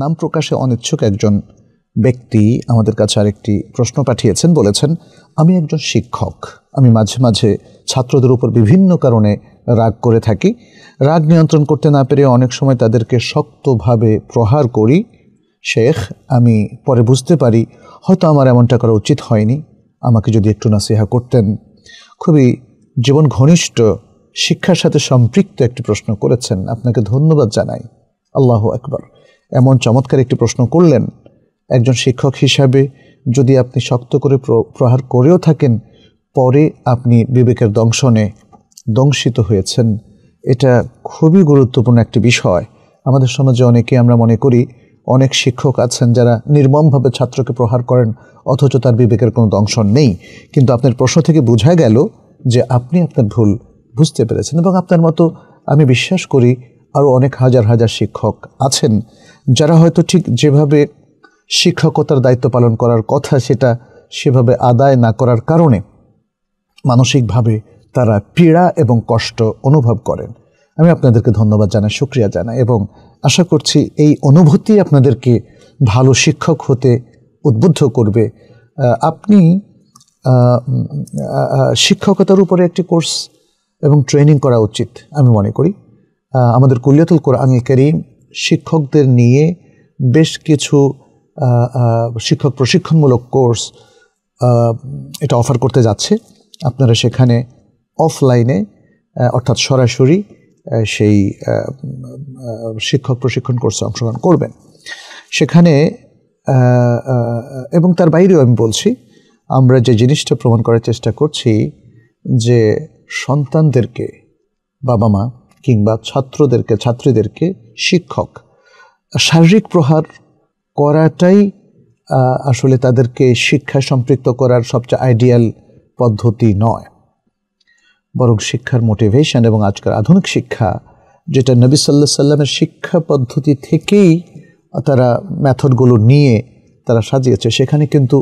নাম প্রকাশে অনিচ্ছুক একজন ব্যক্তি আমাদের কাছে আরেকটি প্রশ্ন পাঠিয়েছেন বলেছেন আমি একজন শিক্ষক আমি মাঝে মাঝে ছাত্রদের উপর বিভিন্ন কারণে রাগ করে থাকি রাগ নিয়ন্ত্রণ করতে না পেরে অনেক সময় তাদেরকে শক্তভাবে প্রহার করি শেখ আমি পরে বুঝতে পারি হয়তো আমার এমনটা করা উচিত হয়নি আমাকে যদি একটু নাসিহা করতেন খুবই জীবন ঘনিষ্ঠ শিক্ষার সাথে সম্পৃক্ত একটি প্রশ্ন করেছেন আপনাকে ধন্যবাদ জানাই আল্লাহ একবার এমন চমৎকার একটি প্রশ্ন করলেন একজন শিক্ষক হিসাবে যদি আপনি শক্ত করে প্রহার করেও থাকেন পরে আপনি বিবেকের দংশনে দংশিত হয়েছেন এটা খুবই গুরুত্বপূর্ণ একটি বিষয় আমাদের সমাজে অনেকে আমরা মনে করি অনেক শিক্ষক আছেন যারা নির্মমভাবে ছাত্রকে প্রহার করেন অথচ তার বিবেকের কোনো দংশন নেই কিন্তু আপনার প্রশ্ন থেকে বোঝা গেল যে আপনি আপনার ভুল বুঝতে পেরেছেন এবং আপনার মতো আমি বিশ্বাস করি আরও অনেক হাজার হাজার শিক্ষক আছেন যারা হয়তো ঠিক যেভাবে শিক্ষকতার দায়িত্ব পালন করার কথা সেটা সেভাবে আদায় না করার কারণে মানসিকভাবে তারা পীড়া এবং কষ্ট অনুভব করেন আমি আপনাদেরকে ধন্যবাদ জানাই সুক্রিয়া জানাই এবং আশা করছি এই অনুভূতি আপনাদেরকে ভালো শিক্ষক হতে উদ্বুদ্ধ করবে আপনি শিক্ষকতার উপরে একটি কোর্স এবং ট্রেনিং করা উচিত আমি মনে করি আমাদের কুলিয়াতুল কোরআন করিম শিক্ষকদের নিয়ে বেশ কিছু শিক্ষক প্রশিক্ষণমূলক কোর্স এটা অফার করতে যাচ্ছে আপনারা সেখানে অফলাইনে অর্থাৎ সরাসরি সেই শিক্ষক প্রশিক্ষণ কোর্সে অংশগ্রহণ করবেন সেখানে এবং তার বাইরেও আমি বলছি আমরা যে জিনিসটা প্রমাণ করার চেষ্টা করছি যে সন্তানদেরকে বাবা মা কিংবা ছাত্রদেরকে ছাত্রীদেরকে শিক্ষক শারীরিক প্রহার করাটাই আসলে তাদেরকে শিক্ষা সম্পৃক্ত করার সবচেয়ে আইডিয়াল পদ্ধতি নয় বরং শিক্ষার মোটিভেশন এবং আজকাল আধুনিক শিক্ষা যেটা নবী সাল্লা সাল্লামের শিক্ষা পদ্ধতি থেকেই তারা ম্যাথডগুলো নিয়ে তারা সাজিয়েছে সেখানে কিন্তু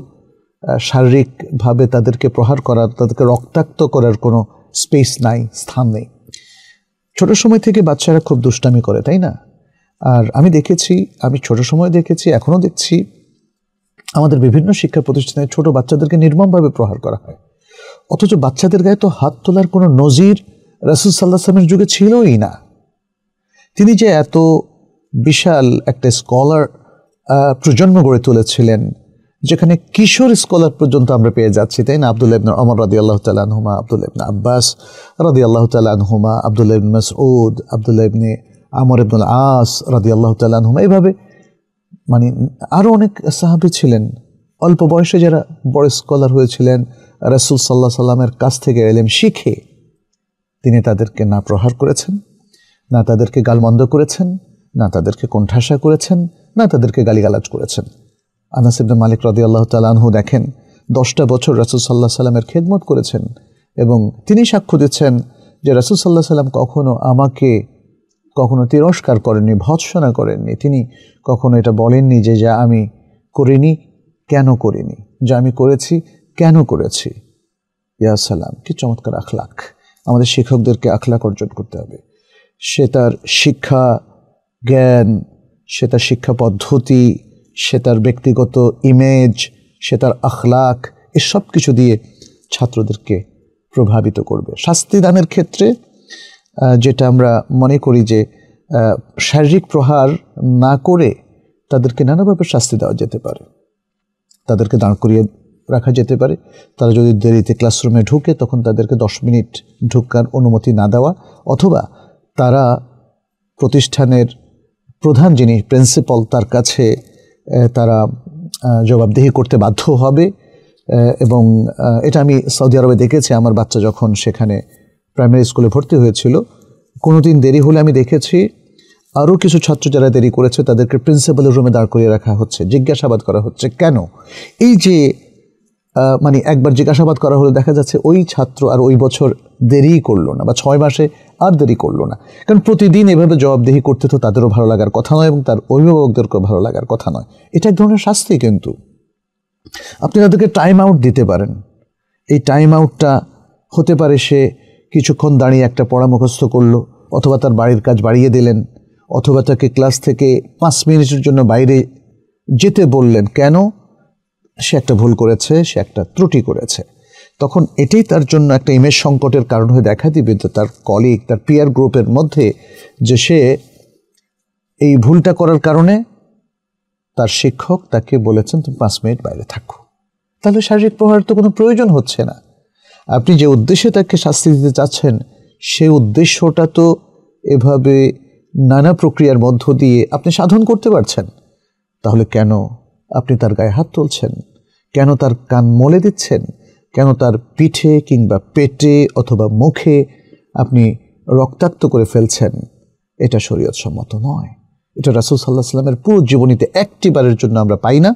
শারীরিকভাবে তাদেরকে প্রহার করার তাদেরকে রক্তাক্ত করার কোনো স্পেস নাই স্থান নেই ছোট সময় থেকে বাচ্চারা খুব দুষ্টামি করে তাই না আর আমি দেখেছি আমি ছোট সময় দেখেছি এখনও দেখছি আমাদের বিভিন্ন শিক্ষা প্রতিষ্ঠানে ছোট বাচ্চাদেরকে নির্মমভাবে প্রহার করা হয় অথচ বাচ্চাদের গায়ে তো হাত তোলার কোনো নজির রাসুল সাল্লাহ সালামের যুগে ছিলই না তিনি যে এত বিশাল একটা স্কলার প্রজন্ম গড়ে তুলেছিলেন যেখানে কিশোর স্কলার পর্যন্ত আমরা পেয়ে যাচ্ছি তাই না আব্দুল ইবন অমর রাদি আল্লাহ তালানহুমা আব্দুল ইবন আব্বাস রাদি আল্লাহ তালানহুমা আব্দুল ইবন মাসউদ আব্দুল ইবনে আমর ইবনুল আস রাদি আল্লাহ তালানহুমা এইভাবে মানে আরও অনেক সাহাবি ছিলেন অল্প বয়সে যারা বড় স্কলার হয়েছিলেন রাসুল সাল্লাহ সাল্লামের কাছ থেকে এলেম শিখে তিনি তাদেরকে না প্রহার করেছেন না তাদেরকে গালমন্দ করেছেন না তাদেরকে কোণঠাসা করেছেন না তাদেরকে গালিগালাজ করেছেন আনাসিব মালিক রদি আল্লাহ তালাহু দেখেন দশটা বছর রাসুল সাল্লাহ সাল্লামের খেদমত করেছেন এবং তিনি সাক্ষ্য দিচ্ছেন যে রাসুল সাল্লাহ সাল্লাম কখনও আমাকে কখনো তিরস্কার করেননি ভৎসনা করেননি তিনি কখনো এটা বলেননি যে যা আমি করিনি কেন করিনি যা আমি করেছি কেন করেছি ইয়া সালাম কি চমৎকার আখলাখ আমাদের শিক্ষকদেরকে আখলাখ অর্জন করতে হবে সে তার শিক্ষা জ্ঞান সে তার শিক্ষা পদ্ধতি সে তার ব্যক্তিগত ইমেজ সে তার আখলাক এসব কিছু দিয়ে ছাত্রদেরকে প্রভাবিত করবে শাস্তি দানের ক্ষেত্রে যেটা আমরা মনে করি যে শারীরিক প্রহার না করে তাদেরকে নানাভাবে শাস্তি দেওয়া যেতে পারে তাদেরকে দাঁড় করিয়ে রাখা যেতে পারে তারা যদি দেরিতে ক্লাসরুমে ঢুকে তখন তাদেরকে দশ মিনিট ঢুকার অনুমতি না দেওয়া অথবা তারা প্রতিষ্ঠানের প্রধান যিনি প্রিন্সিপাল তার কাছে তারা জবাবদেহি করতে বাধ্য হবে এবং এটা আমি সৌদি আরবে দেখেছি আমার বাচ্চা যখন সেখানে প্রাইমারি স্কুলে ভর্তি হয়েছিল কোনো দিন দেরি হলে আমি দেখেছি আরও কিছু ছাত্র যারা দেরি করেছে তাদেরকে প্রিন্সিপালের রুমে দাঁড় করিয়ে রাখা হচ্ছে জিজ্ঞাসাবাদ করা হচ্ছে কেন এই যে মানে একবার জিজ্ঞাসাবাদ করা হলে দেখা যাচ্ছে ওই ছাত্র আর ওই বছর দেরি করলো না বা ছয় মাসে আর দেরি করলো না কারণ প্রতিদিন এভাবে জবাবদেহি করতে তো তাদেরও ভালো লাগার কথা নয় এবং তার অভিভাবকদেরকেও ভালো লাগার কথা নয় এটা এক ধরনের শাস্তি কিন্তু আপনি তাদেরকে টাইম আউট দিতে পারেন এই টাইম আউটটা হতে পারে সে কিছুক্ষণ দাঁড়িয়ে একটা পড়া মুখস্থ করলো অথবা তার বাড়ির কাজ বাড়িয়ে দিলেন অথবা তাকে ক্লাস থেকে পাঁচ মিনিটের জন্য বাইরে যেতে বললেন কেন সে একটা ভুল করেছে সে একটা ত্রুটি করেছে তখন এটাই তার জন্য একটা ইমেজ সংকটের কারণ হয়ে দেখা দিবে তো তার কলিগ তার পিয়ার গ্রুপের মধ্যে যে সে এই ভুলটা করার কারণে তার শিক্ষক তাকে বলেছেন তুমি পাঁচ মিনিট বাইরে থাকো তাহলে শারীরিক প্রহার তো কোনো প্রয়োজন হচ্ছে না আপনি যে উদ্দেশ্যে তাকে শাস্তি দিতে চাচ্ছেন সেই উদ্দেশ্যটা তো এভাবে নানা প্রক্রিয়ার মধ্য দিয়ে আপনি সাধন করতে পারছেন তাহলে কেন আপনি তার গায়ে হাত তুলছেন কেন তার কান মলে দিচ্ছেন কেন তার পিঠে কিংবা পেটে অথবা মুখে আপনি রক্তাক্ত করে ফেলছেন এটা শরীয়ত সম্মত নয় এটা রাসুল সাল্লাহ সাল্লামের পুরো জীবনীতে একটি বারের জন্য আমরা পাই না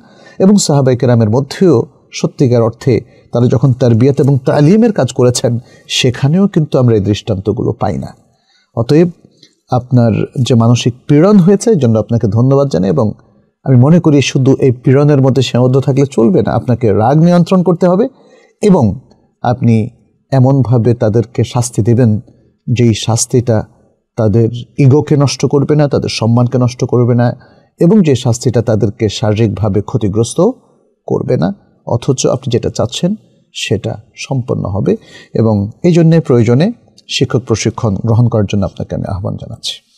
এবং সাহাবাই কেরামের মধ্যেও সত্যিকার অর্থে তারা যখন তার বিয়াত এবং তালিমের কাজ করেছেন সেখানেও কিন্তু আমরা এই দৃষ্টান্তগুলো পাই না অতএব আপনার যে মানসিক পীড়ন হয়েছে জন্য আপনাকে ধন্যবাদ জানাই এবং আমি মনে করি শুধু এই পীড়নের মধ্যে সীমাবদ্ধ থাকলে চলবে না আপনাকে রাগ নিয়ন্ত্রণ করতে হবে এবং আপনি এমনভাবে তাদেরকে শাস্তি দেবেন যেই শাস্তিটা তাদের ইগোকে নষ্ট করবে না তাদের সম্মানকে নষ্ট করবে না এবং যে শাস্তিটা তাদেরকে শারীরিকভাবে ক্ষতিগ্রস্ত করবে না অথচ আপনি যেটা চাচ্ছেন সেটা সম্পন্ন হবে এবং এই জন্যে প্রয়োজনে শিক্ষক প্রশিক্ষণ গ্রহণ করার জন্য আপনাকে আমি আহ্বান জানাচ্ছি